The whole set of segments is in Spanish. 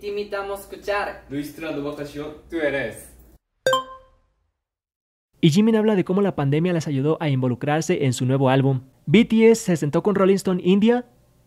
te invitamos escuchar. Y Jimin habla de cómo la pandemia les ayudó a involucrarse en su nuevo álbum. BTS se sentó con Rolling Stone India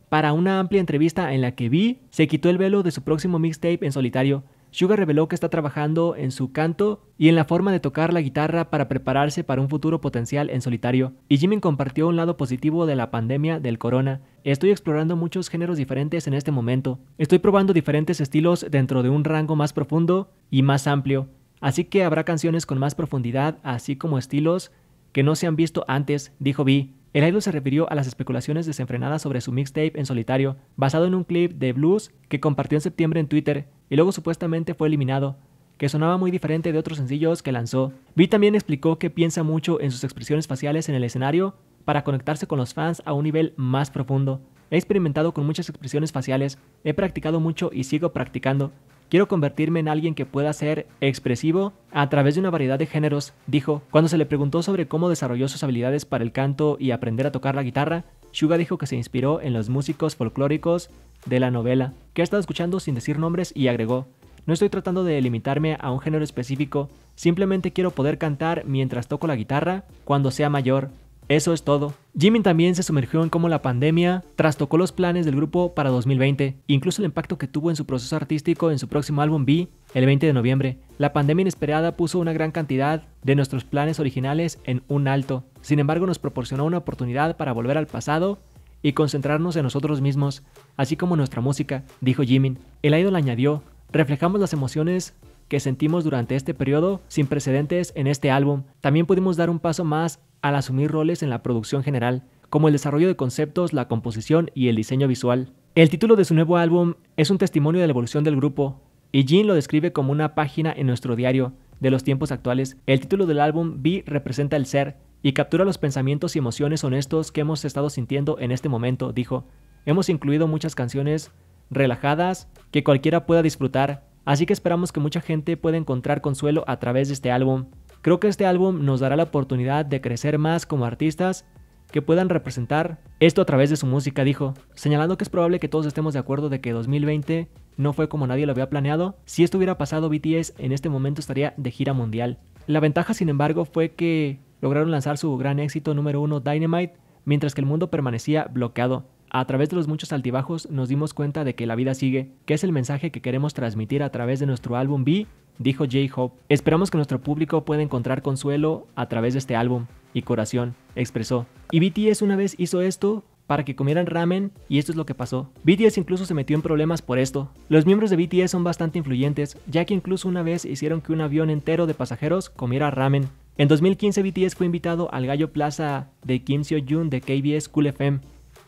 para una amplia entrevista en la que V se quitó el velo de su próximo mixtape en solitario. Suga reveló que está trabajando en su canto y en la forma de tocar la guitarra para prepararse para un futuro potencial en solitario. Y Jimin compartió un lado positivo de la pandemia del corona. Estoy explorando muchos géneros diferentes en este momento. Estoy probando diferentes estilos dentro de un rango más profundo y más amplio. Así que habrá canciones con más profundidad, así como estilos que no se han visto antes, dijo V. El idol se refirió a las especulaciones desenfrenadas sobre su mixtape en solitario, basado en un clip de blues que compartió en septiembre en Twitter, y luego supuestamente fue eliminado, que sonaba muy diferente de otros sencillos que lanzó. Vi también explicó que piensa mucho en sus expresiones faciales en el escenario para conectarse con los fans a un nivel más profundo. He experimentado con muchas expresiones faciales, he practicado mucho y sigo practicando. Quiero convertirme en alguien que pueda ser expresivo a través de una variedad de géneros, dijo. Cuando se le preguntó sobre cómo desarrolló sus habilidades para el canto y aprender a tocar la guitarra, Suga dijo que se inspiró en los músicos folclóricos de la novela, que ha estado escuchando sin decir nombres y agregó, no estoy tratando de limitarme a un género específico, simplemente quiero poder cantar mientras toco la guitarra cuando sea mayor. Eso es todo. Jimmy también se sumergió en cómo la pandemia trastocó los planes del grupo para 2020, incluso el impacto que tuvo en su proceso artístico en su próximo álbum B, el 20 de noviembre. La pandemia inesperada puso una gran cantidad de nuestros planes originales en un alto, sin embargo, nos proporcionó una oportunidad para volver al pasado y concentrarnos en nosotros mismos, así como nuestra música, dijo Jimin. El idol añadió, reflejamos las emociones que sentimos durante este periodo sin precedentes en este álbum. También pudimos dar un paso más al asumir roles en la producción general, como el desarrollo de conceptos, la composición y el diseño visual. El título de su nuevo álbum es un testimonio de la evolución del grupo, y Jin lo describe como una página en nuestro diario de los tiempos actuales. El título del álbum B representa el ser, y captura los pensamientos y emociones honestos que hemos estado sintiendo en este momento, dijo. Hemos incluido muchas canciones relajadas que cualquiera pueda disfrutar, así que esperamos que mucha gente pueda encontrar consuelo a través de este álbum. Creo que este álbum nos dará la oportunidad de crecer más como artistas que puedan representar esto a través de su música, dijo, señalando que es probable que todos estemos de acuerdo de que 2020 no fue como nadie lo había planeado. Si esto hubiera pasado, BTS en este momento estaría de gira mundial. La ventaja, sin embargo, fue que lograron lanzar su gran éxito número uno Dynamite, mientras que el mundo permanecía bloqueado. A través de los muchos altibajos nos dimos cuenta de que la vida sigue, que es el mensaje que queremos transmitir a través de nuestro álbum B, dijo J. Hope. Esperamos que nuestro público pueda encontrar consuelo a través de este álbum y Corazón expresó. Y BTS una vez hizo esto para que comieran ramen y esto es lo que pasó. BTS incluso se metió en problemas por esto. Los miembros de BTS son bastante influyentes, ya que incluso una vez hicieron que un avión entero de pasajeros comiera ramen. En 2015 BTS fue invitado al Gallo Plaza de Kim Seo-jun de KBS Cool FM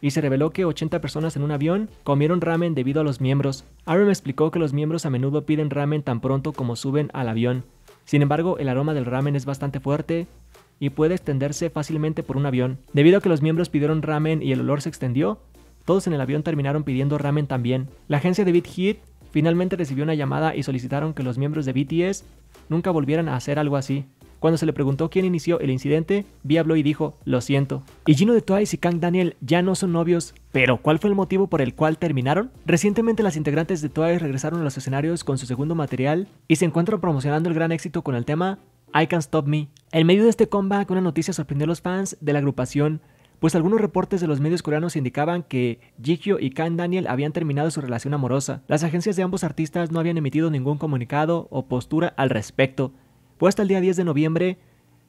y se reveló que 80 personas en un avión comieron ramen debido a los miembros. Aaron explicó que los miembros a menudo piden ramen tan pronto como suben al avión. Sin embargo, el aroma del ramen es bastante fuerte y puede extenderse fácilmente por un avión. Debido a que los miembros pidieron ramen y el olor se extendió, todos en el avión terminaron pidiendo ramen también. La agencia de BitHeat finalmente recibió una llamada y solicitaron que los miembros de BTS nunca volvieran a hacer algo así. Cuando se le preguntó quién inició el incidente, habló y dijo, lo siento. Y Gino de Twice y Kang Daniel ya no son novios, pero ¿cuál fue el motivo por el cual terminaron? Recientemente las integrantes de Twice regresaron a los escenarios con su segundo material y se encuentran promocionando el gran éxito con el tema I Can't Stop Me. En medio de este comeback, una noticia sorprendió a los fans de la agrupación pues algunos reportes de los medios coreanos indicaban que Jikyo y Kang Daniel habían terminado su relación amorosa. Las agencias de ambos artistas no habían emitido ningún comunicado o postura al respecto, fue hasta el día 10 de noviembre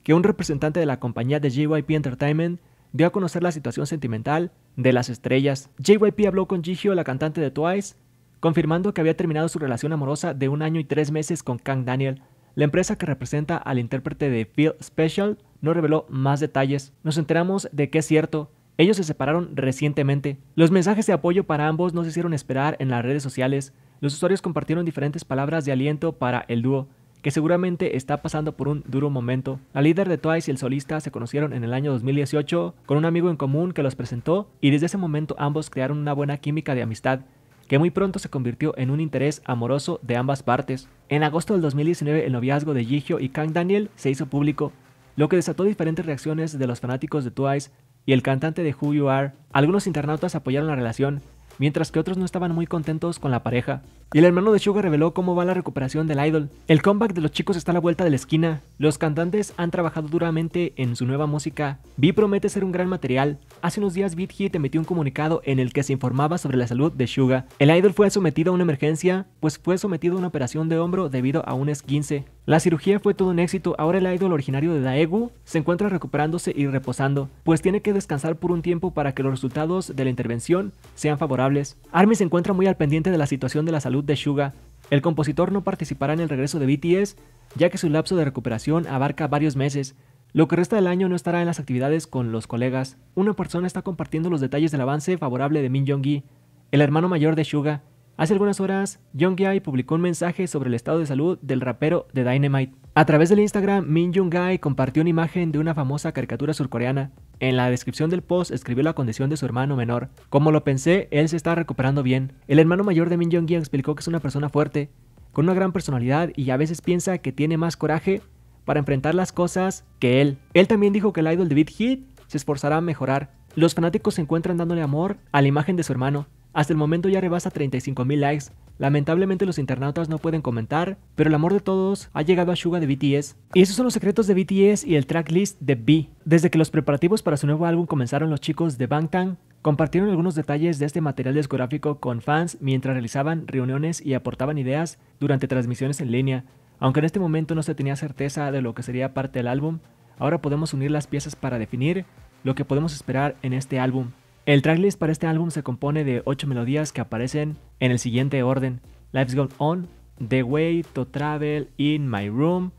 que un representante de la compañía de JYP Entertainment dio a conocer la situación sentimental de las estrellas. JYP habló con Jihyo, la cantante de Twice, confirmando que había terminado su relación amorosa de un año y tres meses con Kang Daniel. La empresa que representa al intérprete de Feel Special no reveló más detalles. Nos enteramos de que es cierto, ellos se separaron recientemente. Los mensajes de apoyo para ambos no se hicieron esperar en las redes sociales. Los usuarios compartieron diferentes palabras de aliento para el dúo que seguramente está pasando por un duro momento. La líder de Twice y el solista se conocieron en el año 2018 con un amigo en común que los presentó y desde ese momento ambos crearon una buena química de amistad que muy pronto se convirtió en un interés amoroso de ambas partes. En agosto del 2019 el noviazgo de Jihyo y Kang Daniel se hizo público, lo que desató diferentes reacciones de los fanáticos de Twice y el cantante de Who You Are. Algunos internautas apoyaron la relación, mientras que otros no estaban muy contentos con la pareja. Y el hermano de Suga reveló cómo va la recuperación del idol. El comeback de los chicos está a la vuelta de la esquina. Los cantantes han trabajado duramente en su nueva música. Vi promete ser un gran material. Hace unos días Beat Hit emitió un comunicado en el que se informaba sobre la salud de Suga. El idol fue sometido a una emergencia, pues fue sometido a una operación de hombro debido a un esguince. La cirugía fue todo un éxito, ahora el idol originario de Daegu se encuentra recuperándose y reposando, pues tiene que descansar por un tiempo para que los resultados de la intervención sean favorables. Army se encuentra muy al pendiente de la situación de la salud de Suga, el compositor no participará en el regreso de BTS, ya que su lapso de recuperación abarca varios meses. Lo que resta del año no estará en las actividades con los colegas. Una persona está compartiendo los detalles del avance favorable de Min Jong-gi, el hermano mayor de Suga. Hace algunas horas, Jong-gi publicó un mensaje sobre el estado de salud del rapero de Dynamite. A través del Instagram, Min Jung Gai compartió una imagen de una famosa caricatura surcoreana. En la descripción del post escribió la condición de su hermano menor. Como lo pensé, él se está recuperando bien. El hermano mayor de Min jung explicó que es una persona fuerte, con una gran personalidad y a veces piensa que tiene más coraje para enfrentar las cosas que él. Él también dijo que el idol de Beat Hit se esforzará a mejorar. Los fanáticos se encuentran dándole amor a la imagen de su hermano, hasta el momento ya rebasa 35.000 likes. Lamentablemente los internautas no pueden comentar, pero el amor de todos ha llegado a Suga de BTS. Y esos son los secretos de BTS y el tracklist de B. Desde que los preparativos para su nuevo álbum comenzaron los chicos de Bangtan, compartieron algunos detalles de este material discográfico con fans mientras realizaban reuniones y aportaban ideas durante transmisiones en línea. Aunque en este momento no se tenía certeza de lo que sería parte del álbum, ahora podemos unir las piezas para definir lo que podemos esperar en este álbum. El tracklist para este álbum se compone de 8 melodías que aparecen en el siguiente orden: Life's Gone On, The Way to Travel in My Room,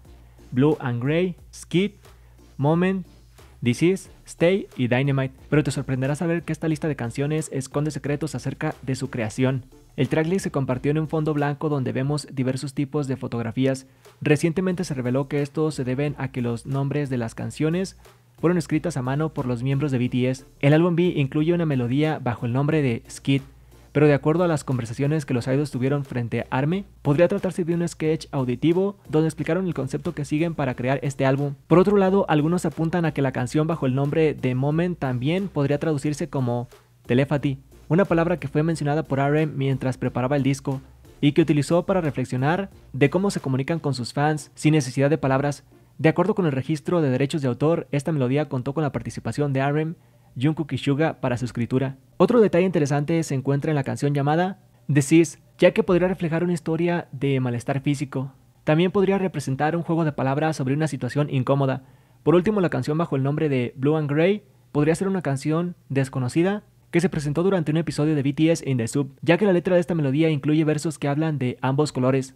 Blue and Grey, Skip, Moment, This Is, Stay y Dynamite. Pero te sorprenderá saber que esta lista de canciones esconde secretos acerca de su creación. El tracklist se compartió en un fondo blanco donde vemos diversos tipos de fotografías. Recientemente se reveló que estos se deben a que los nombres de las canciones fueron escritas a mano por los miembros de BTS. El álbum B incluye una melodía bajo el nombre de Skid, pero de acuerdo a las conversaciones que los idols tuvieron frente a ARMY, podría tratarse de un sketch auditivo donde explicaron el concepto que siguen para crear este álbum. Por otro lado, algunos apuntan a que la canción bajo el nombre de Moment también podría traducirse como telepathy, una palabra que fue mencionada por RM mientras preparaba el disco y que utilizó para reflexionar de cómo se comunican con sus fans sin necesidad de palabras, de acuerdo con el registro de derechos de autor, esta melodía contó con la participación de RM, y Suga para su escritura. Otro detalle interesante se encuentra en la canción llamada Seas, ya que podría reflejar una historia de malestar físico. También podría representar un juego de palabras sobre una situación incómoda. Por último, la canción bajo el nombre de Blue and Grey podría ser una canción desconocida que se presentó durante un episodio de BTS in the Sub, ya que la letra de esta melodía incluye versos que hablan de ambos colores.